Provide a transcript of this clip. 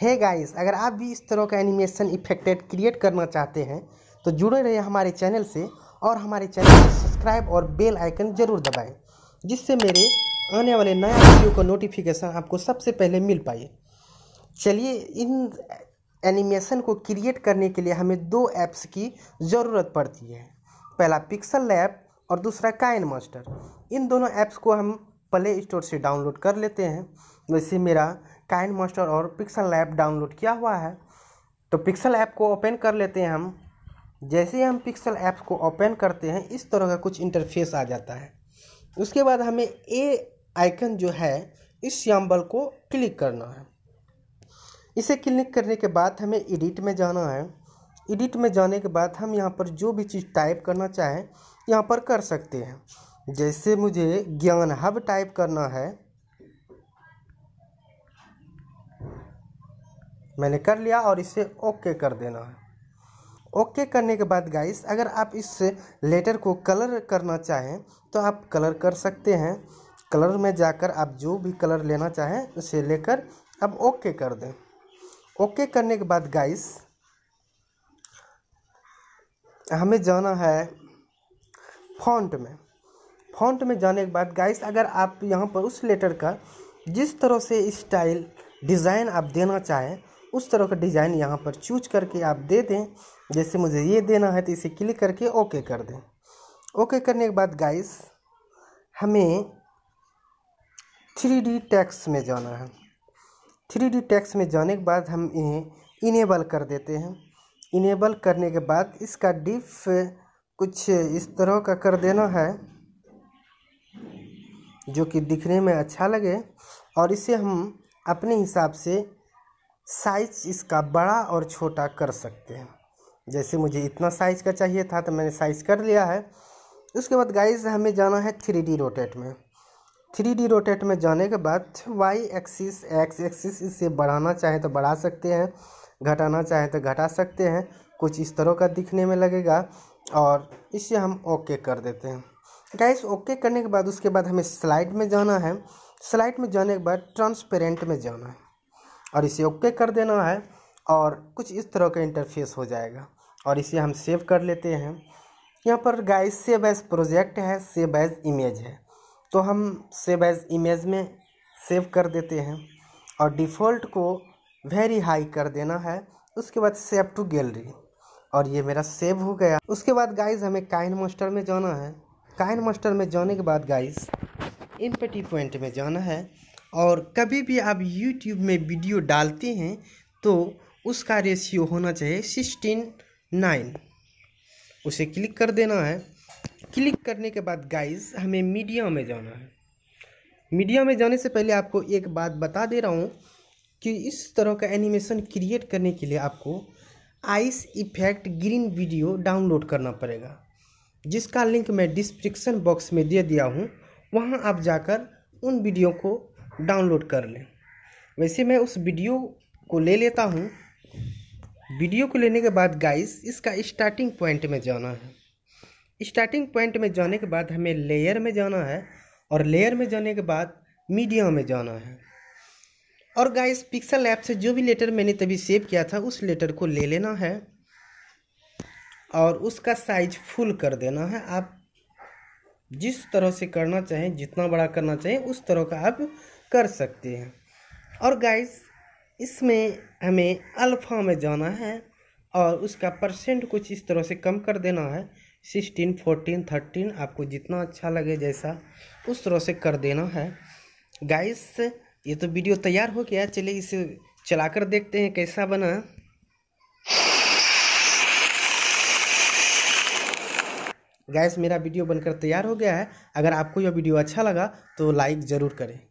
हे hey guys अगर आप भी इस तरह का एनिमेशन इफेक्टेड क्रिएट करना चाहते हैं तो जुड़े रहे हमारे चैनल से और हमारे चैनल को सब्सक्राइब और बेल आइकन ज़रूर दबाएं जिससे मेरे आने वाले नया वीडियो का नोटिफिकेशन आपको सबसे पहले मिल पाए चलिए इन एनिमेशन को क्रिएट करने के लिए हमें दो ऐप्स की ज़रूरत पड़ती है पहला पिक्सल लैब और दूसरा काइन मास्टर इन दोनों ऐप्स को हम प्ले स्टोर से डाउनलोड कर लेते हैं वैसे मेरा काइंड मास्टर और पिक्सल ऐप डाउनलोड किया हुआ है तो पिक्सल ऐप को ओपन कर लेते हैं हम जैसे ही हम पिक्सल ऐप को ओपन करते हैं इस तरह का कुछ इंटरफेस आ जाता है उसके बाद हमें ए आइकन जो है इस श्याम्बल को क्लिक करना है इसे क्लिक करने के बाद हमें एडिट में जाना है एडिट में जाने के बाद हम यहाँ पर जो भी चीज़ टाइप करना चाहें यहाँ पर कर सकते हैं जैसे मुझे ज्ञान हब टाइप करना है मैंने कर लिया और इसे ओके कर देना है ओके करने के बाद गाइस अगर आप इस लेटर को कलर करना चाहें तो आप कलर कर सकते हैं कलर में जाकर आप जो भी कलर लेना चाहें उसे लेकर अब ओके कर दें ओके करने के बाद गाइस हमें जाना है फॉन्ट में फॉन्ट में जाने के बाद गाइस अगर आप यहाँ पर उस लेटर का जिस तरह से स्टाइल डिज़ाइन आप देना चाहें उस तरह का डिज़ाइन यहाँ पर चूज करके आप दे दें जैसे मुझे ये देना है तो इसे क्लिक करके ओके कर दें ओके करने के बाद गाइस हमें थ्री डी टैक्स में जाना है थ्री डी टैक्स में जाने के बाद हम इन्हें इनेबल कर देते हैं इनेबल करने के बाद इसका डिफ कुछ इस तरह का कर देना है जो कि दिखने में अच्छा लगे और इसे हम अपने हिसाब से साइज इसका बड़ा और छोटा कर सकते हैं जैसे मुझे इतना साइज़ का चाहिए था तो मैंने साइज़ कर लिया है उसके बाद गाइज हमें जाना है थ्री डी रोटेट में थ्री डी रोटेट में जाने के बाद वाई एक्सिस एक्स एक्सिस इसे बढ़ाना चाहे तो बढ़ा सकते हैं घटाना चाहे तो घटा सकते हैं कुछ इस तरह का दिखने में लगेगा और इसे हम ओके कर देते हैं गाइस ओके करने के बाद उसके बाद हमें स्लाइड में जाना है स्लाइड में जाने के बाद ट्रांसपेरेंट में जाना है और इसे ओके कर देना है और कुछ इस तरह का इंटरफेस हो जाएगा और इसे हम सेव कर लेते हैं यहाँ पर गाइस सेव एज प्रोजेक्ट है सेव एज इमेज है तो हम सेव एज इमेज में सेव कर देते हैं और डिफ़ॉल्ट को वेरी हाई कर देना है उसके बाद सेव टू गैलरी और ये मेरा सेव हो गया उसके बाद गाइस हमें काइन मास्टर में जाना है काइन मास्टर में जाने के बाद गाइस इम्पटी पॉइंट में जाना है और कभी भी आप यूट्यूब में वीडियो डालते हैं तो उसका रेशियो होना चाहिए सिक्सटीन नाइन उसे क्लिक कर देना है क्लिक करने के बाद गाइस हमें मीडिया में जाना है मीडिया में जाने से पहले आपको एक बात बता दे रहा हूँ कि इस तरह का एनिमेशन क्रिएट करने के लिए आपको ice effect green video download करना पड़ेगा जिसका लिंक मैं डिस्क्रिप्शन बॉक्स में दे दिया हूँ वहाँ आप जाकर उन वीडियो को डाउनलोड कर लें वैसे मैं उस वीडियो को ले लेता हूँ वीडियो को लेने के बाद गाइस इसका स्टार्टिंग पॉइंट में जाना है स्टार्टिंग पॉइंट में जाने के बाद हमें लेयर में जाना है और लेयर में जाने के बाद मीडिया में जाना है और गाइस पिक्सल ऐप से जो भी लेटर मैंने तभी सेव किया था उस लेटर को ले लेना है और उसका साइज फुल कर देना है आप जिस तरह से करना चाहें जितना बड़ा करना चाहें उस तरह का आप कर सकते हैं और गाइस इसमें हमें अल्फ़ा में जाना है और उसका परसेंट कुछ इस तरह से कम कर देना है सिक्सटीन फोर्टीन थर्टीन आपको जितना अच्छा लगे जैसा उस तरह से कर देना है गाइस ये तो वीडियो तैयार हो गया चलिए इसे चलाकर देखते हैं कैसा बना गैस मेरा वीडियो बनकर तैयार हो गया है अगर आपको यह वीडियो अच्छा लगा तो लाइक ज़रूर करें